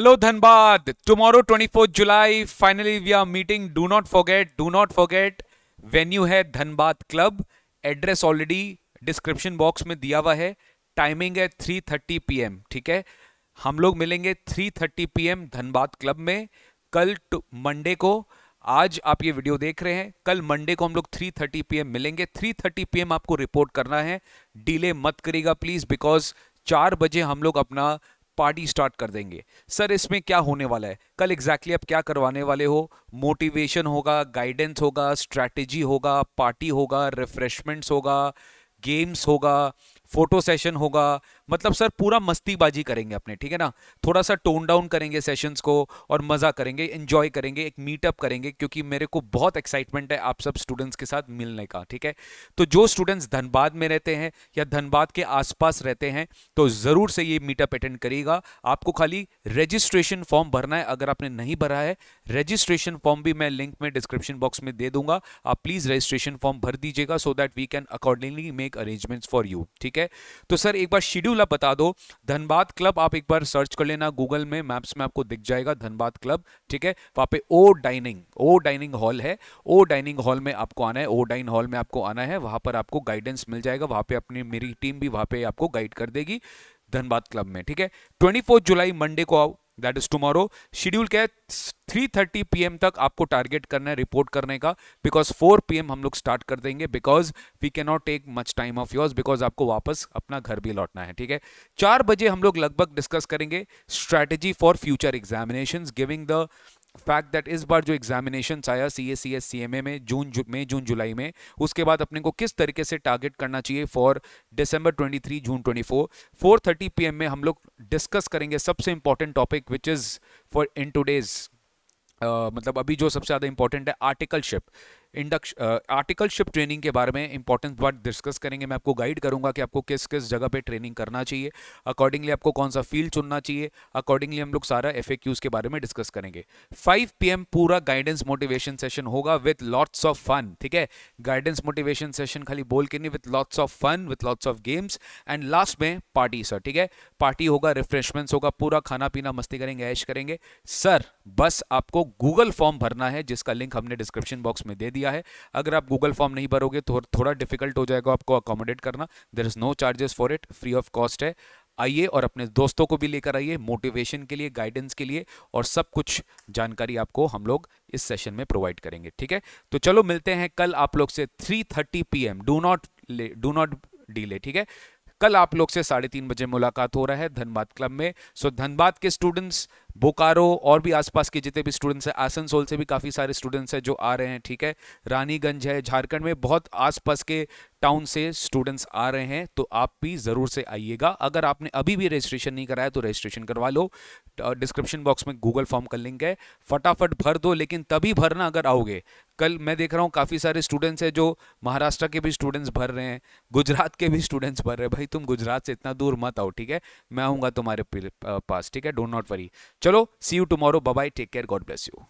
Dhanbad Dhanbad. Twenty fourth July finally we are meeting do not forget do not forget venue है Dhanbad club address already description box में दिया हुआ है timing है 3:30 PM ठीक है हम लोग मिलेंगे 3:30 पीएम धनबाद क्लब में कल मंडे को आज आप ये वीडियो देख रहे हैं कल मंडे को हम लोग 3:30 पीएम मिलेंगे 3:30 पीएम आपको रिपोर्ट करना है डिले मत करेगा प्लीज बिकॉज चार बजे हम लोग अपना पार्टी स्टार्ट कर देंगे सर इसमें क्या होने वाला है कल एग्जैक्टली exactly आप क्या करवाने वाले हो मोटिवेशन होगा गाइडेंस होगा स्ट्रैटेजी होगा पार्टी होगा रिफ्रेशमेंट्स होगा गेम्स होगा फोटो सेशन होगा मतलब सर पूरा मस्तीबाजी करेंगे अपने ठीक है ना थोड़ा सा टोन डाउन करेंगे सेशंस को और मज़ा करेंगे इन्जॉय करेंगे एक मीटअप करेंगे क्योंकि मेरे को बहुत एक्साइटमेंट है आप सब स्टूडेंट्स के साथ मिलने का ठीक है तो जो स्टूडेंट्स धनबाद में रहते हैं या धनबाद के आसपास रहते हैं तो ज़रूर से ये मीटअप अटेंड करिएगा आपको खाली रजिस्ट्रेशन फॉर्म भरना है अगर आपने नहीं भरा है रजिस्ट्रेशन फॉर्म भी मैं लिंक में डिस्क्रिप्शन बॉक्स में दे दूंगा आप प्लीज़ रजिस्ट्रेशन फॉर्म भर दीजिएगा so that we can accordingly make arrangements for you ठीक है है तो सर एक बार शेड्यूल आप बता दो धनबाद क्लब आप एक बार सर्च कर लेना गूगल में मैप्स में आपको दिख जाएगा धनबाद क्लब ठीक है वहां पे ओ डाइनिंग ओ डाइनिंग हॉल है ओ डाइनिंग हॉल में आपको आना है ओ डाइन हॉल में आपको आना है वहां पर आपको गाइडेंस मिल जाएगा वहां पर अपनी मेरी टीम भी वहां पर आपको गाइड कर देगी धनबाद क्लब में ठीक है ट्वेंटी जुलाई मंडे को आओ दैट इज टुमारो शेड्यूल क्या है थ्री थर्टी पी एम तक आपको टारगेट करना है रिपोर्ट करने का बिकॉज फोर पी एम हम लोग स्टार्ट कर देंगे because we can not take much time of yours because आपको वापस अपना घर भी लौटना है ठीक है चार बजे हम लोग लगभग डिस्कस करेंगे strategy for future examination giving the fact that इस बार जो एग्जामिनेशन आया C S C M A में जून जु, मई जून जुलाई में उसके बाद अपने को किस तरीके से टारगेट करना चाहिए फॉर दिसंबर 23 जून 24 4:30 पीएम में हम लोग डिस्कस करेंगे सबसे important topic which is for in today's मतलब अभी जो सबसे ज़्यादा इंपॉर्टेंट है आर्टिकलशिप इंडक्शन आर्टिकलशिप ट्रेनिंग के बारे में इंपॉर्टेंस बात डिस्कस करेंगे मैं आपको गाइड करूंगा कि आपको किस किस जगह पे ट्रेनिंग करना चाहिए अकॉर्डिंगली आपको कौन सा फील्ड चुनना चाहिए अकॉर्डिंगली हम लोग सारा एफ के बारे में डिस्कस करेंगे 5 पी पूरा गाइडेंस मोटिवेशन सेशन होगा विथ लॉट्स ऑफ फन ठीक है गाइडेंस मोटिवेशन सेशन खाली बोल के नहीं with lots of fun with lots of games and last में पार्टी सर ठीक है पार्टी होगा रिफ्रेशमेंट्स होगा पूरा खाना पीना मस्ती करेंगे ऐश करेंगे सर बस आपको गूगल फॉर्म भरना है जिसका लिंक हमने डिस्क्रिप्शन बॉक्स में दे दिया है अगर आप गूगल फॉर्म नहीं भरोगे तो थोड़ा डिफिकल्ट हो जाएगा आपको अकोमोडेट करना there is no charges for it free of cost है आइए और अपने दोस्तों को भी लेकर आइए मोटिवेशन के लिए गाइडेंस के लिए और सब कुछ जानकारी आपको हम लोग इस सेशन में प्रोवाइड करेंगे ठीक है तो चलो मिलते हैं कल आप लोग से 3:30 PM do not do not delay ठीक है कल आप लोग से साढ़े तीन बजे मुलाकात हो रहा है धनबाद क्लब में सो धनबाद के स्टूडेंट्स बोकारो और भी आसपास के जितने भी स्टूडेंट्स हैं आसनसोल से भी काफ़ी सारे स्टूडेंट्स हैं जो आ रहे हैं ठीक है रानीगंज है झारखंड में बहुत आसपास के टाउन से स्टूडेंट्स आ रहे हैं तो आप भी ज़रूर से आइएगा अगर आपने अभी भी रजिस्ट्रेशन नहीं कराया तो रजिस्ट्रेशन करवा लो डिस्क्रिप्शन बॉक्स में गूगल फॉर्म का लिंक है फटाफट भर दो लेकिन तभी भरना अगर आओगे कल मैं देख रहा हूँ काफ़ी सारे स्टूडेंट्स हैं जो महाराष्ट्र के भी स्टूडेंट्स भर रहे हैं गुजरात के भी स्टूडेंट्स भर रहे हैं भाई तुम गुजरात से इतना दूर मत आओ ठीक है मैं आऊँगा तुम्हारे पास ठीक है डोंट नॉट वरी चलो see you tomorrow bye take care God bless you